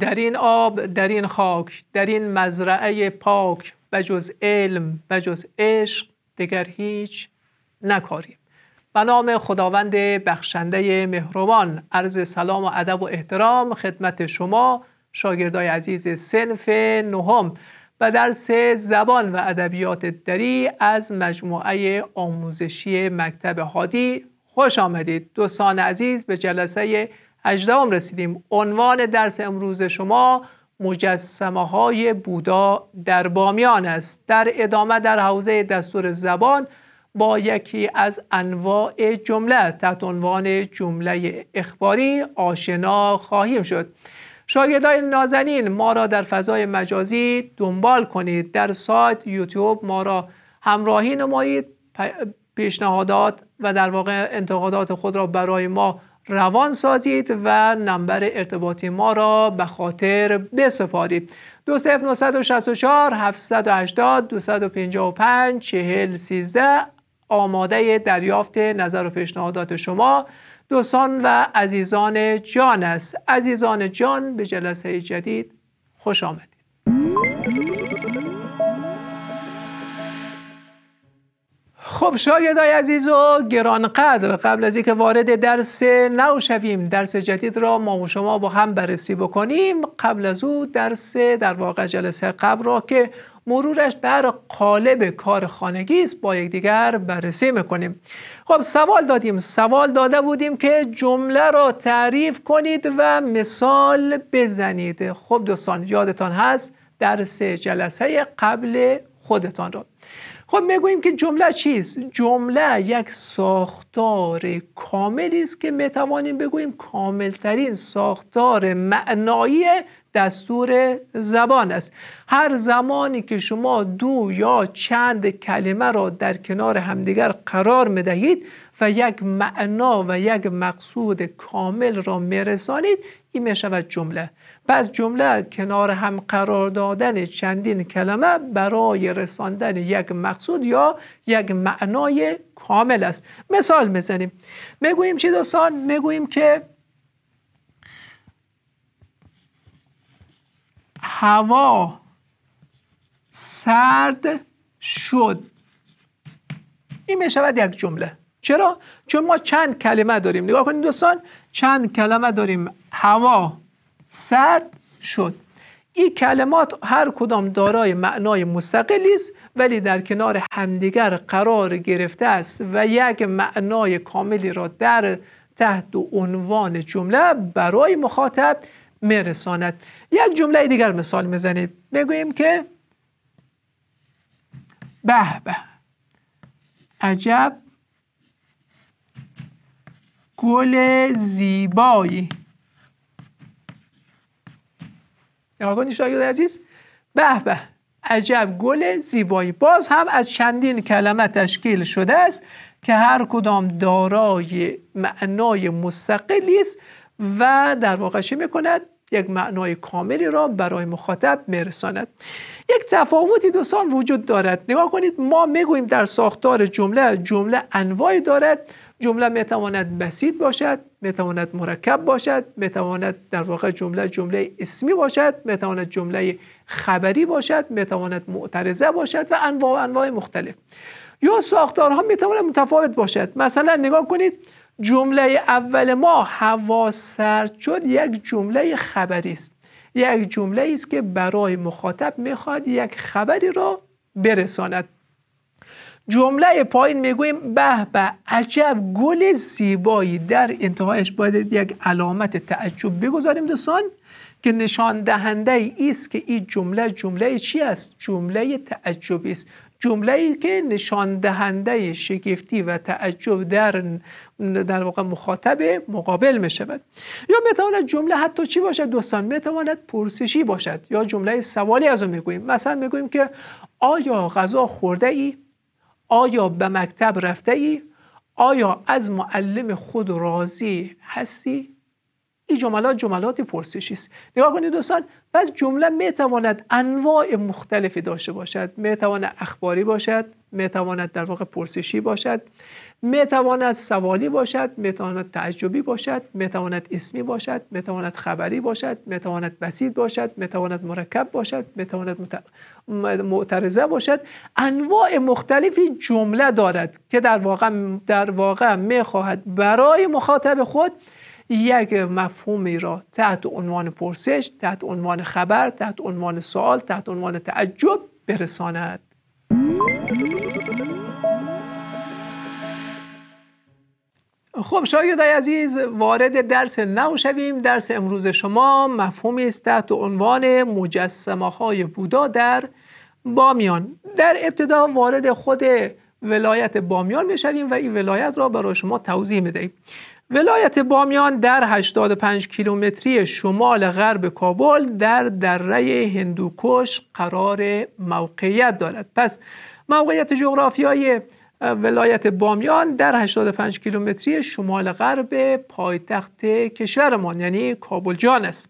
در این آب در این خاک در این مزرعه پاک و جز علم و جز عشق دیگر هیچ نکاریم به نام خداوند بخشنده مهربان عرض سلام و ادب و احترام خدمت شما شاگردای عزیز سنف نهم و درس زبان و ادبیات دری از مجموعه آموزشی مکتب هادی خوش آمدید دوستان عزیز به جلسه هجدهم رسیدیم عنوان درس امروز شما مجسمه های بودا در بامیان است در ادامه در حوزه دستور زبان با یکی از انواع جمله تحت عنوان جمله اخباری آشنا خواهیم شد شاگردای نازنین ما را در فضای مجازی دنبال کنید در سایت یوتیوب ما را همراهی نمایید پیشنهادات و در واقع انتقادات خود را برای ما روان سازید و نمبر ارتباطی ما را به خاطر بسپارید 20964 780 255 40 13 آماده دریافت نظر و پیشنهادات شما دوستان و عزیزان جان است عزیزان جان به جلسه جدید خوش آمدید خب شاگردای عزیز و گرانقدر قبل از اینکه وارد درس نو شویم درس جدید را ما و شما با هم بررسی بکنیم قبل از او درس در واقع جلسه قبل را که مرورش در قالب کار خانگی است با یکدیگر بررسی میکنیم خب سوال دادیم سوال داده بودیم که جمله را تعریف کنید و مثال بزنید خب دوستان یادتان هست درس جلسه قبل خودتان را خب میگوییم که جمله چیست جمله یک ساختار کاملی است که میتوانیم بگوییم کاملترین ساختار معنایی دستور زبان است هر زمانی که شما دو یا چند کلمه را در کنار همدیگر قرار میدهید و یک معنا و یک مقصود کامل را میرسانید این میشود جمله پس جمله کنار هم قرار دادن چندین کلمه برای رساندن یک مقصود یا یک معنای کامل است مثال میزنیم میگوییم چی دوستان میگوییم که هوا سرد شد این میشود یک جمله چرا چون ما چند کلمه داریم نگاه کنید دوستان چند کلمه داریم هوا سرد شد این کلمات هر کدام دارای معنای مستقلی است ولی در کنار همدیگر قرار گرفته است و یک معنای کاملی را در تحت عنوان جمله برای مخاطب میرساند یک جمله دیگر مثال میزنید بگوییم که به به عجب گل زیبایی نگاه کنید عزیز به به عجب گل زیبایی باز هم از چندین کلمه تشکیل شده است که هر کدام دارای معنای مستقلی است و در واقع چه میکند یک معنای کاملی را برای مخاطب میرساند یک تفاوتی دوستان وجود دارد نگاه کنید ما میگوییم در ساختار جمله جمله انواعی دارد جمله میتواند بسیط باشد میتواند مرکب باشد میتواند در واقع جمله جمله اسمی باشد میتواند جمله خبری باشد میتواند معترضه باشد و انواع و انواع مختلف یا ساختارها میتواند متفاوت باشد مثلا نگاه کنید جمله اول ما هوا سرد شد یک جمله خبری است یک جمله است که برای مخاطب میخواد یک خبری را برساند جمله پایین میگوییم به به عجب گل زیبایی در انتهایش باید یک علامت تعجب بگذاریم دوستان که نشان دهنده ای است که این جمله جمله چی است جمله تعجبی است جمله ای که نشان دهنده شگفتی و تعجب در در واقع مخاطب مقابل می شود یا می جمله حتی چی باشد دوستان میتواند پرسشی باشد یا جمله سوالی از آن میگوییم مثلا میگوییم که آیا غذا خورده ای آیا به مکتب رفته ای؟ آیا از معلم خود راضی هستی؟ این جملات جملات پرسشی است نگاه کنید دوستان پس جمله میتواند انواع مختلفی داشته باشد میتواند اخباری باشد میتواند در واقع پرسشی باشد میتواند سوالی باشد میتواند تعجبی باشد میتواند اسمی باشد میتواند خبری باشد میتواند بسیط باشد میتواند مرکب باشد می تواند معترضه باشد انواع مختلفی جمله دارد که در واقع در واقع میخواهد برای مخاطب خود یک مفهومی را تحت عنوان پرسش تحت عنوان خبر تحت عنوان سوال تحت عنوان تعجب برساند خب شاگردای عزیز وارد درس نو شویم درس امروز شما مفهومی است تحت عنوان مجسمه های بودا در بامیان در ابتدا وارد خود ولایت بامیان میشویم و این ولایت را برای شما توضیح دهیم ولایت بامیان در 85 کیلومتری شمال غرب کابل در دره هندوکش قرار موقعیت دارد پس موقعیت جغرافیایی ولایت بامیان در 85 کیلومتری شمال غرب پایتخت کشورمان یعنی کابل جان است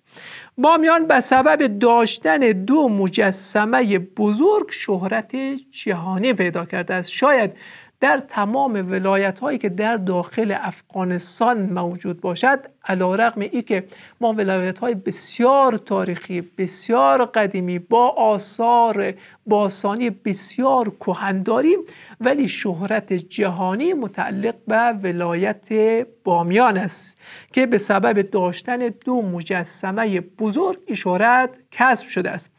بامیان به سبب داشتن دو مجسمه بزرگ شهرت جهانی پیدا کرده است شاید در تمام ولایت هایی که در داخل افغانستان موجود باشد علا رقم ای که ما ولایت های بسیار تاریخی بسیار قدیمی با آثار باستانی بسیار کهن داریم ولی شهرت جهانی متعلق به ولایت بامیان است که به سبب داشتن دو مجسمه بزرگ این شهرت کسب شده است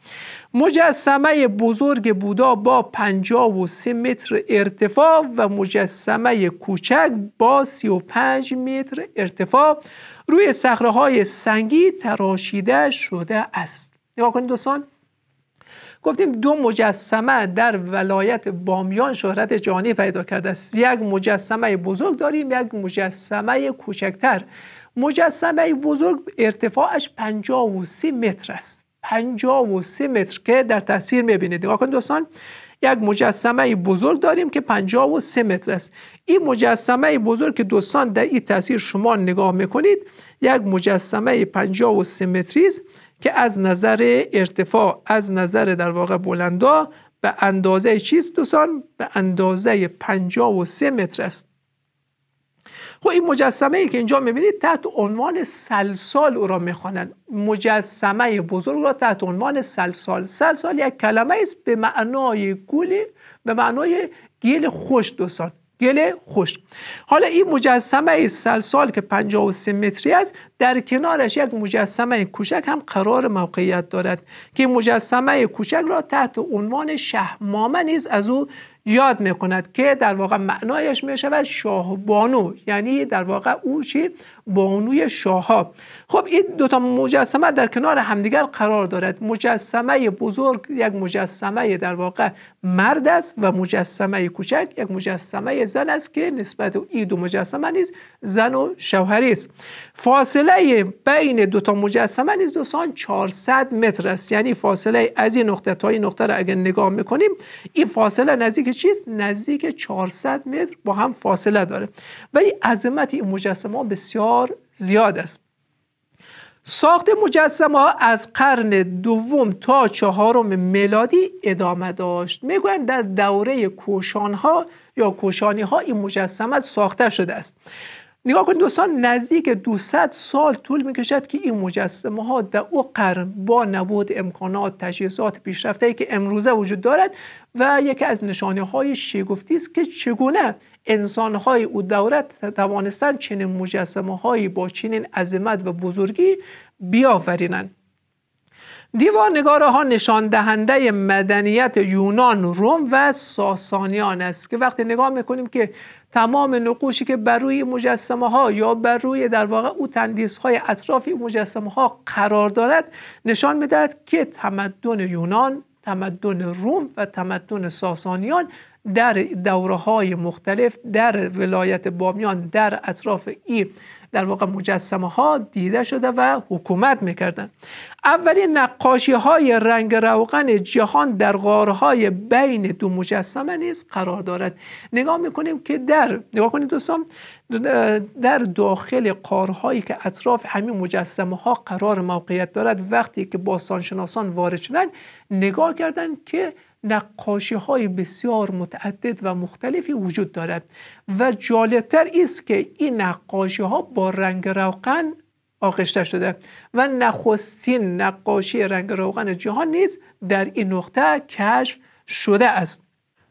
مجسمه بزرگ بودا با 53 متر ارتفاع و مجسمه کوچک با 35 متر ارتفاع روی صخره های سنگی تراشیده شده است نگاه کنید دوستان گفتیم دو مجسمه در ولایت بامیان شهرت جهانی پیدا کرده است یک مجسمه بزرگ داریم یک مجسمه کوچکتر مجسمه بزرگ ارتفاعش 53 متر است 53 متر که در تصویر میبینید نگاه کنید دوستان یک مجسمه بزرگ داریم که 53 متر است این مجسمه بزرگ که دوستان در این تصویر شما نگاه میکنید یک مجسمه 53 متری است که از نظر ارتفاع از نظر در واقع بلندا به اندازه چیست دوستان به اندازه 53 متر است خب این مجسمه ای که اینجا میبینید تحت عنوان سلسال او را میخوانند مجسمه بزرگ را تحت عنوان سلسال سلسال یک کلمه است به معنای گلی به معنای گیل خوش دوستان گل یعنی خشک حالا این مجسمه سلسال که 53 متری است در کنارش یک مجسمه کوچک هم قرار موقعیت دارد که مجسمه کوچک را تحت عنوان شهمامه نیز از او یاد میکند که در واقع معنایش میشود شاه بانو یعنی در واقع او چی بانوی شاه ها خب این دوتا مجسمه در کنار همدیگر قرار دارد مجسمه بزرگ یک مجسمه در واقع مرد است و مجسمه کوچک یک مجسمه زن است که نسبت این دو مجسمه نیز زن و شوهری است فاصله بین دوتا مجسمه نیز دوستان 400 متر است یعنی فاصله از این نقطه تا این نقطه را اگر نگاه میکنیم این فاصله نزدیک چیز نزدیک 400 متر با هم فاصله داره ولی عظمت این مجسمه ها بسیار زیاد است ساخت مجسمه ها از قرن دوم تا چهارم میلادی ادامه داشت میگویند در دوره کوشان ها یا کوشانی ها این مجسمه ساخته شده است نگاه کن دوستان نزدیک 200 سال طول میکشد که این مجسمه ها در او قرن با نبود امکانات تجهیزات پیشرفته که امروزه وجود دارد و یکی از نشانه های شگفتی است که چگونه انسان های او دورت توانستند چنین مجسمه هایی با چنین عظمت و بزرگی بیاورینند ها نشان دهنده مدنیت یونان، روم و ساسانیان است که وقتی نگاه میکنیم که تمام نقوشی که بر روی مجسمه ها یا بر روی در واقع او تندیس های اطراف مجسمه ها قرار دارد نشان میدهد که تمدن یونان، تمدن روم و تمدن ساسانیان در دوره های مختلف در ولایت بامیان در اطراف ای در واقع مجسمه ها دیده شده و حکومت میکردن اولین نقاشی های رنگ روغن جهان در غارهای بین دو مجسمه نیز قرار دارد نگاه میکنیم که در نگاه کنید دوستان در داخل قارهایی که اطراف همین مجسمه ها قرار موقعیت دارد وقتی که باستانشناسان وارد شدن نگاه کردند که نقاشی های بسیار متعدد و مختلفی وجود دارد و جالبتر است که این نقاشی ها با رنگ روغن آغشته شده و نخستین نقاشی رنگ روغن جهان نیز در این نقطه کشف شده است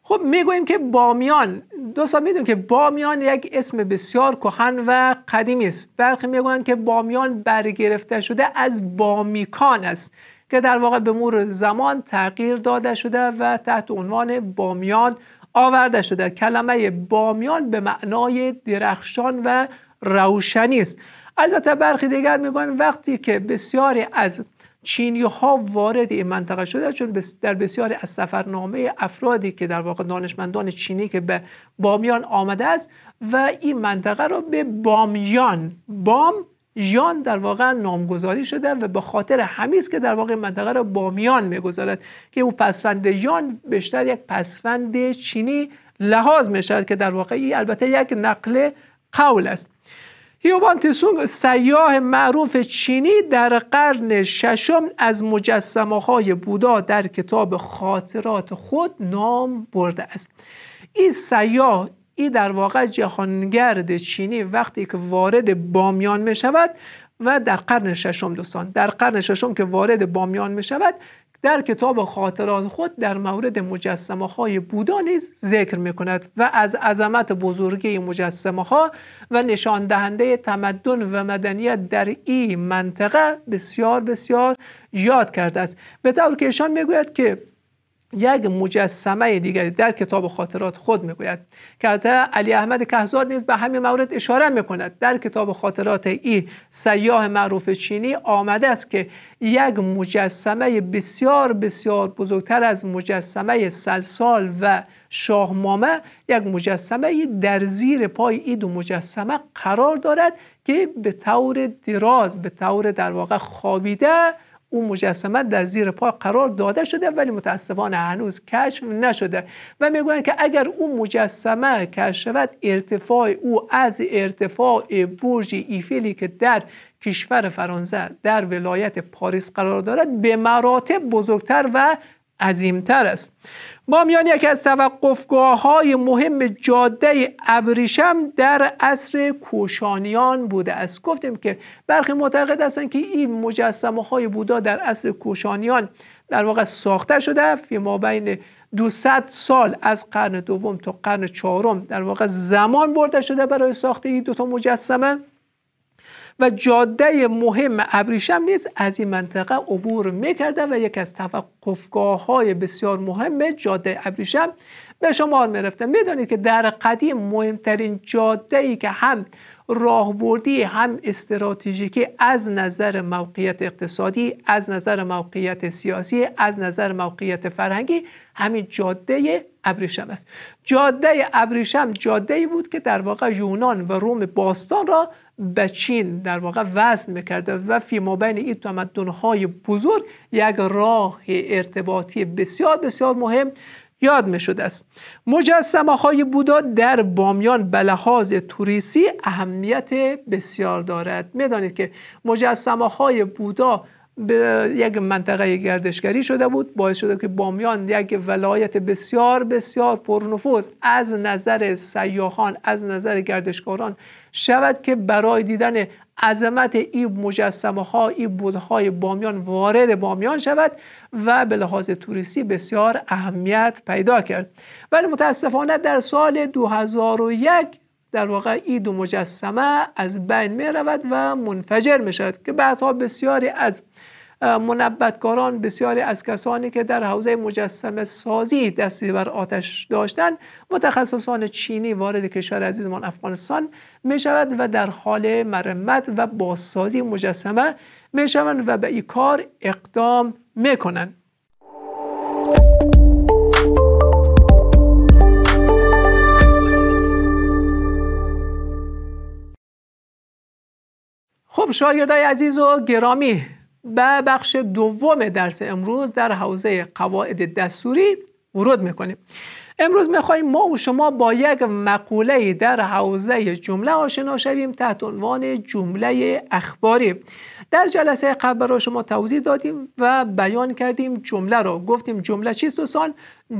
خب میگوییم که بامیان دوستان میدونیم که بامیان یک اسم بسیار کهن و قدیمی است برخی میگویند که بامیان برگرفته شده از بامیکان است که در واقع به مور زمان تغییر داده شده و تحت عنوان بامیان آورده شده کلمه بامیان به معنای درخشان و روشنی است البته برخی دیگر میگن وقتی که بسیاری از چینی ها وارد این منطقه شده چون در بسیاری از سفرنامه افرادی که در واقع دانشمندان چینی که به بامیان آمده است و این منطقه را به بامیان بام ژان در واقع نامگذاری شده و به خاطر همیز که در واقع منطقه را بامیان میگذارد که او پسفند ژان بیشتر یک پسفند چینی لحاظ می که در واقع البته یک نقل قول است هیوان تیسونگ سیاه معروف چینی در قرن ششم از مجسمه های بودا در کتاب خاطرات خود نام برده است این سیاه ای در واقع جهانگرد چینی وقتی که وارد بامیان می شود و در قرن ششم دوستان در قرن ششم که وارد بامیان می شود در کتاب خاطران خود در مورد مجسمه های بودا نیز ذکر می کند و از عظمت بزرگی مجسمه ها و نشان دهنده تمدن و مدنیت در این منطقه بسیار بسیار یاد کرده است به طور که ایشان می که یک مجسمه دیگری در کتاب خاطرات خود میگوید که حتی علی احمد کهزاد نیز به همین مورد اشاره میکند در کتاب خاطرات ای سیاه معروف چینی آمده است که یک مجسمه بسیار بسیار بزرگتر از مجسمه سلسال و شاهمامه یک مجسمه در زیر پای اید دو مجسمه قرار دارد که به طور دراز به طور در واقع خوابیده اون مجسمه در زیر پا قرار داده شده ولی متاسفانه هنوز کشف نشده و میگویند که اگر اون مجسمه کشف شود ارتفاع او از ارتفاع برج ایفیلی که در کشور فرانسه در ولایت پاریس قرار دارد به مراتب بزرگتر و عظیمتر است بامیان یکی از توقفگاه های مهم جاده ابریشم در عصر کوشانیان بوده است گفتیم که برخی معتقد هستند که این مجسمه های بودا در عصر کوشانیان در واقع ساخته شده فی ما بین 200 سال از قرن دوم تا قرن چهارم در واقع زمان برده شده برای ساخت این دو تا مجسمه و جاده مهم ابریشم نیز از این منطقه عبور میکرده و یکی از توقفگاه های بسیار مهم جاده ابریشم به شمار میرفته میدانید که در قدیم مهمترین جاده ای که هم راهبردی هم استراتژیکی از نظر موقعیت اقتصادی از نظر موقعیت سیاسی از نظر موقعیت فرهنگی همین جاده ابریشم است جاده ابریشم جاده ای بود که در واقع یونان و روم باستان را به چین در واقع وزن میکرده و فی مابین این تمدنهای بزرگ یک راه ارتباطی بسیار بسیار مهم یاد می است مجسمه های بودا در بامیان به لحاظ توریستی اهمیت بسیار دارد میدانید که مجسمه های بودا به یک منطقه گردشگری شده بود باعث شده که بامیان یک ولایت بسیار بسیار پرنفوذ از نظر سیاحان از نظر گردشگران، شود که برای دیدن عظمت این مجسمه ها این بودهای بامیان وارد بامیان شود و به لحاظ توریستی بسیار اهمیت پیدا کرد ولی متاسفانه در سال 2001 در واقع این دو مجسمه از بین می رود و منفجر می شود که بعدها بسیاری از منبتکاران بسیاری از کسانی که در حوزه مجسم سازی دستی بر آتش داشتند متخصصان چینی وارد کشور عزیزمان افغانستان می شود و در حال مرمت و بازسازی مجسمه می شوند و به این کار اقدام می کنند خب شاگردای عزیز و گرامی به بخش دوم درس امروز در حوزه قواعد دستوری ورود میکنیم امروز میخواییم ما و شما با یک مقوله در حوزه جمله آشنا شویم تحت عنوان جمله اخباری در جلسه قبل را شما توضیح دادیم و بیان کردیم جمله را گفتیم جمله چیست دوستان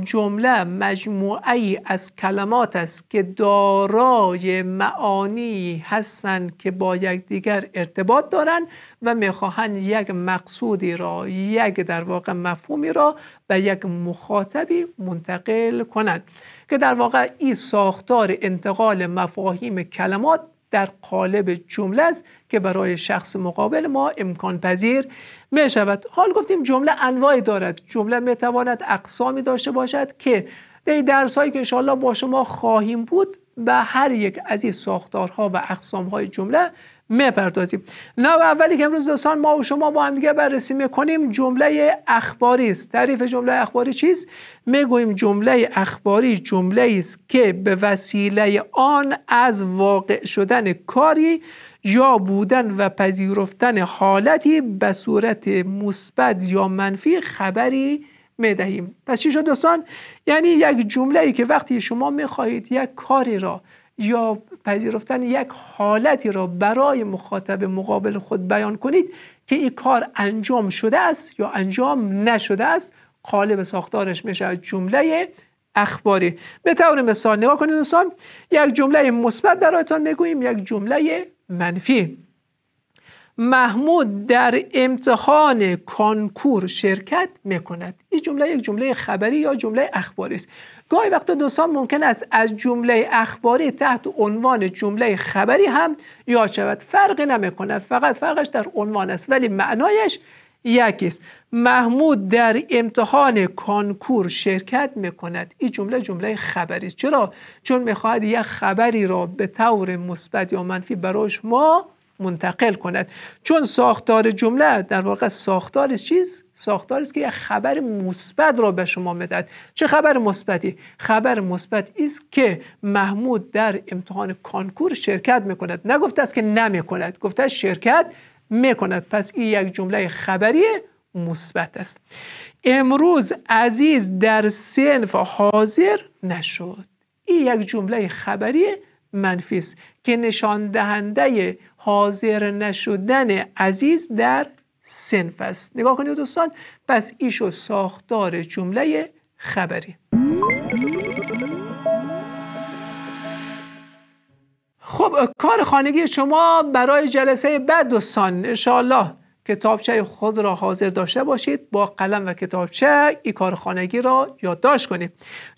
جمله مجموعه از کلمات است که دارای معانی هستند که با یکدیگر ارتباط دارند و میخواهند یک مقصودی را یک در واقع مفهومی را به یک مخاطبی منتقل کنند که در واقع این ساختار انتقال مفاهیم کلمات در قالب جمله است که برای شخص مقابل ما امکان پذیر می شود حال گفتیم جمله انواعی دارد جمله میتواند اقسامی داشته باشد که در درس هایی که انشاءالله با شما خواهیم بود به هر یک از این ساختارها و اقسام های جمله میپردازیم نو اولی که امروز دوستان ما و شما با هم دیگه بررسی میکنیم جمله اخباری است تعریف جمله اخباری چیست میگوییم جمله اخباری جمله است که به وسیله آن از واقع شدن کاری یا بودن و پذیرفتن حالتی به صورت مثبت یا منفی خبری میدهیم پس چی شد دوستان یعنی یک جمله ای که وقتی شما میخواهید یک کاری را یا پذیرفتن یک حالتی را برای مخاطب مقابل خود بیان کنید که این کار انجام شده است یا انجام نشده است قالب ساختارش میشه جمله اخباری به طور مثال نگاه کنید دوستان یک جمله مثبت برایتان میگوییم یک جمله منفی محمود در امتحان کانکور شرکت میکند این جمله یک جمله خبری یا جمله اخباری است گاهی وقتا دوستان ممکن است از جمله اخباری تحت عنوان جمله خبری هم یاد شود فرقی نمیکند فقط فرقش در عنوان است ولی معنایش یکی است محمود در امتحان کانکور شرکت میکند این جمله جمله خبری است چرا چون میخواهد یک خبری را به طور مثبت یا منفی برای ما؟ منتقل کند چون ساختار جمله در واقع ساختار چیز ساختار است که یک خبر مثبت را به شما میدهد چه خبر مثبتی خبر مثبت است که محمود در امتحان کانکور شرکت میکند نگفته است که نمیکند گفته شرکت میکند پس این یک جمله خبری مثبت است امروز عزیز در سنف حاضر نشد این یک جمله خبری منفی است که نشان دهنده حاضر نشدن عزیز در سنف است نگاه کنید دوستان پس ایشو ساختار جمله خبری خب کار خانگی شما برای جلسه بعد دوستان انشاءالله کتابچه خود را حاضر داشته باشید با قلم و کتابچه ای کار خانگی را یادداشت کنید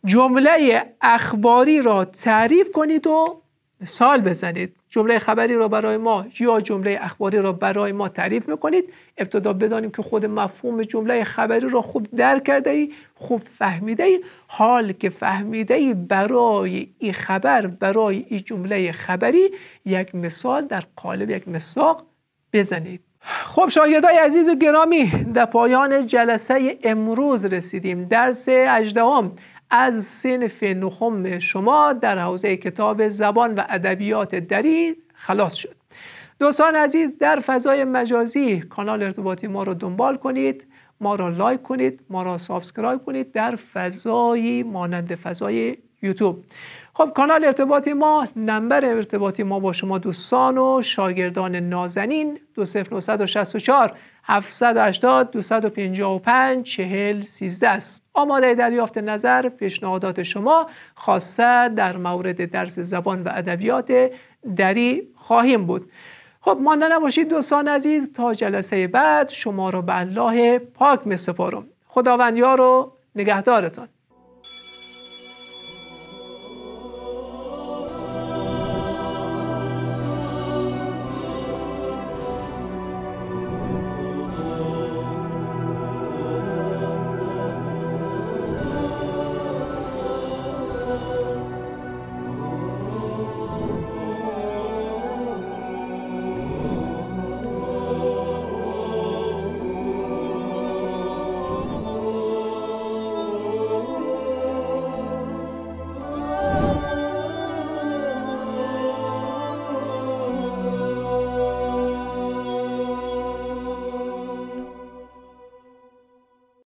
جمله اخباری را تعریف کنید و مثال بزنید جمله خبری را برای ما یا جمله اخباری را برای ما تعریف میکنید ابتدا بدانیم که خود مفهوم جمله خبری را خوب درک کرده ای خوب فهمیده ای حال که فهمیده ای برای این خبر برای این جمله خبری یک مثال در قالب یک مساق بزنید خب شاگردای عزیز و گرامی در پایان جلسه امروز رسیدیم درس 18 از سنف نخم شما در حوزه کتاب زبان و ادبیات دری خلاص شد دوستان عزیز در فضای مجازی کانال ارتباطی ما رو دنبال کنید ما را لایک کنید ما را سابسکرایب کنید در فضایی مانند فضای یوتیوب خب کانال ارتباطی ما نمبر ارتباطی ما با شما دوستان و شاگردان نازنین 20964 780 255 40 13 است آماده دریافت نظر پیشنهادات شما خاصه در مورد درس زبان و ادبیات دری خواهیم بود خب مانده نباشید دوستان عزیز تا جلسه بعد شما رو به الله پاک می سپارم خداوند یار و نگهدارتان